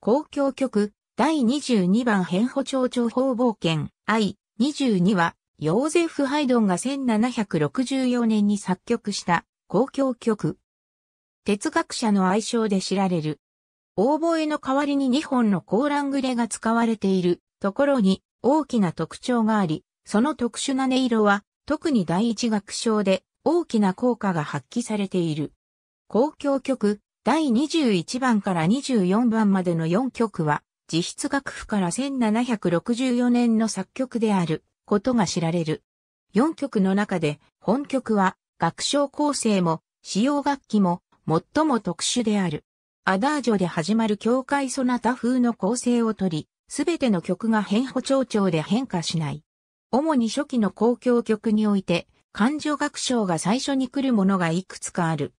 公共局、第22番変歩町長方冒険、I22 は、ヨーゼフ・ハイドンが1764年に作曲した公共曲。哲学者の愛称で知られる。オーボエの代わりに2本のコーラングレが使われているところに大きな特徴があり、その特殊な音色は特に第一楽章で大きな効果が発揮されている。公共曲第21番から24番までの4曲は、実質楽譜から1764年の作曲であることが知られる。4曲の中で本曲は楽章構成も使用楽器も最も特殊である。アダージョで始まる教会ソナタ風の構成をとり、すべての曲が変歩調調で変化しない。主に初期の公共曲において、感情楽章が最初に来るものがいくつかある。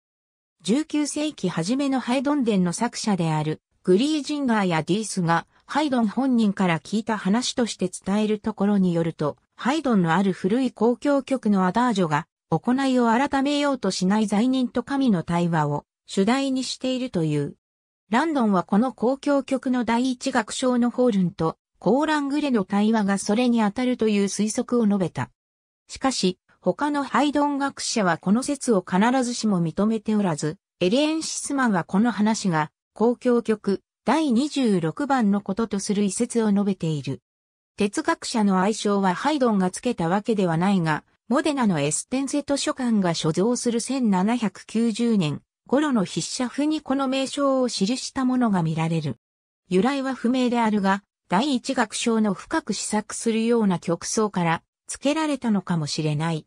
19世紀初めのハイドン伝の作者であるグリージンガーやディースがハイドン本人から聞いた話として伝えるところによると、ハイドンのある古い公共曲のアダージョが行いを改めようとしない罪人と神の対話を主題にしているという。ランドンはこの公共曲の第一楽章のホールンとコーラングレの対話がそれに当たるという推測を述べた。しかし、他のハイドン学者はこの説を必ずしも認めておらず、エリエンシスマンはこの話が、公共曲第26番のこととする一説を述べている。哲学者の愛称はハイドンがつけたわけではないが、モデナのエステンゼ図書館が所蔵する1790年頃の筆者譜にこの名称を記したものが見られる。由来は不明であるが、第一学章の深く試作するような曲奏から付けられたのかもしれない。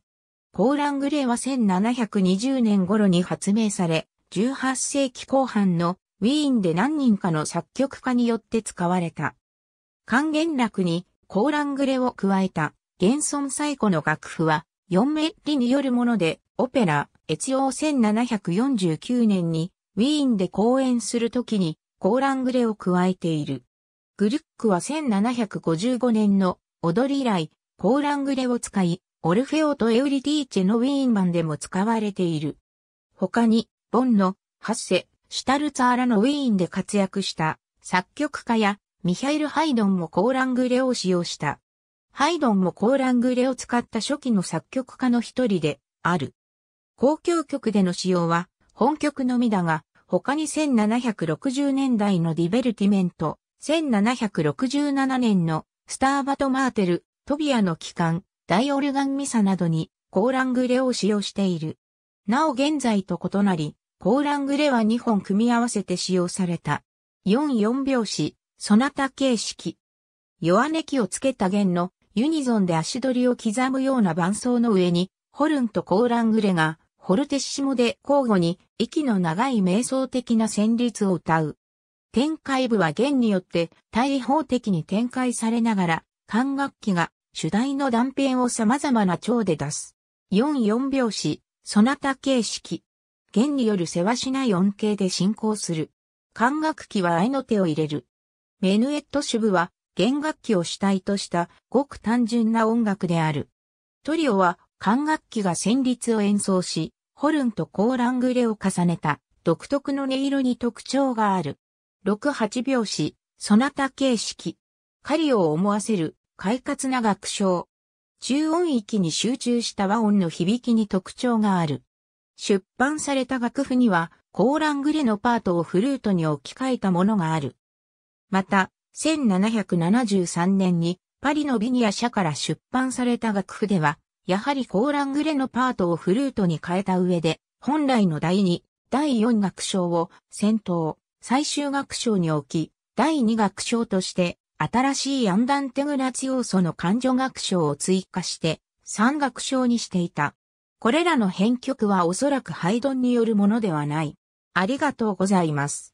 コーラングレーは1720年頃に発明され、18世紀後半のウィーンで何人かの作曲家によって使われた。還元楽にコーラングレを加えた現存最古の楽譜は4メッリによるもので、オペラ、越王1749年にウィーンで公演するときにコーラングレを加えている。グルックは1755年の踊り以来、コーラングレを使い、オルフェオとエウリティーチェのウィーン版でも使われている。他に、ボンの、ハッセ、シュタルツァーラのウィーンで活躍した作曲家やミハイル・ハイドンもコーラングレを使用した。ハイドンもコーラングレを使った初期の作曲家の一人である。公共曲での使用は本曲のみだが、他に1760年代のディベルティメント、1767年のスターバト・マーテル、トビアの帰還、大オルガンミサなどにコーラングレを使用している。なお現在と異なり、コーラングレは2本組み合わせて使用された。44拍子、そなた形式。弱音器をつけた弦のユニゾンで足取りを刻むような伴奏の上に、ホルンとコーラングレが、ホルテッシモで交互に息の長い瞑想的な旋律を歌う。展開部は弦によって対方的に展開されながら、管楽器が主題の断片を様々な調で出す。44拍子、そなた形式。弦によるせわしない音形で進行する。管楽器は愛の手を入れる。メヌエット主部は弦楽器を主体としたごく単純な音楽である。トリオは管楽器が旋律を演奏し、ホルンとコーラングレを重ねた独特の音色に特徴がある。6、8拍子、そなた形式。狩りを思わせる快活な楽章。中音域に集中した和音の響きに特徴がある。出版された楽譜には、コーラングレのパートをフルートに置き換えたものがある。また、1773年にパリのビニア社から出版された楽譜では、やはりコーラングレのパートをフルートに変えた上で、本来の第2、第4楽章を先頭、最終楽章に置き、第2楽章として新しいアンダンテグラツ要素の感情学章を追加して、三学章にしていた。これらの編曲はおそらくハイドンによるものではない。ありがとうございます。